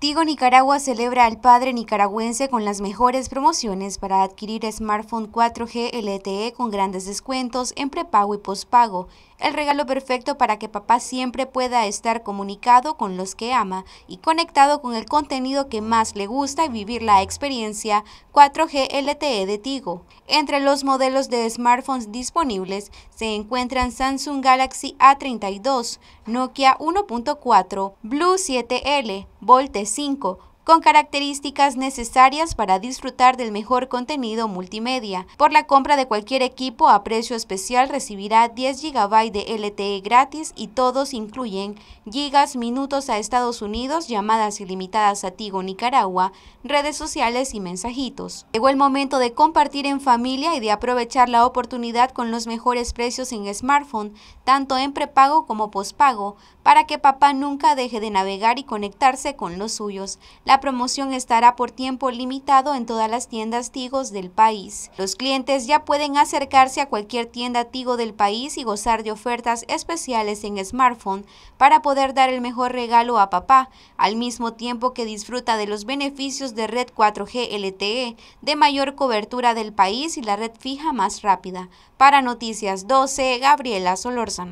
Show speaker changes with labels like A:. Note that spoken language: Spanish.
A: Tigo Nicaragua celebra al padre nicaragüense con las mejores promociones para adquirir smartphone 4G LTE con grandes descuentos en prepago y pospago. El regalo perfecto para que papá siempre pueda estar comunicado con los que ama y conectado con el contenido que más le gusta y vivir la experiencia 4G LTE de Tigo. Entre los modelos de smartphones disponibles se encuentran Samsung Galaxy A32, Nokia 1.4, Blue 7L, Volte 5 con características necesarias para disfrutar del mejor contenido multimedia. Por la compra de cualquier equipo a precio especial recibirá 10 GB de LTE gratis y todos incluyen gigas, minutos a Estados Unidos, llamadas ilimitadas a Tigo Nicaragua, redes sociales y mensajitos. Llegó el momento de compartir en familia y de aprovechar la oportunidad con los mejores precios en smartphone, tanto en prepago como pospago, para que papá nunca deje de navegar y conectarse con los suyos. La promoción estará por tiempo limitado en todas las tiendas Tigos del país. Los clientes ya pueden acercarse a cualquier tienda Tigo del país y gozar de ofertas especiales en smartphone para poder dar el mejor regalo a papá, al mismo tiempo que disfruta de los beneficios de red 4G LTE, de mayor cobertura del país y la red fija más rápida. Para Noticias 12, Gabriela Solórzano.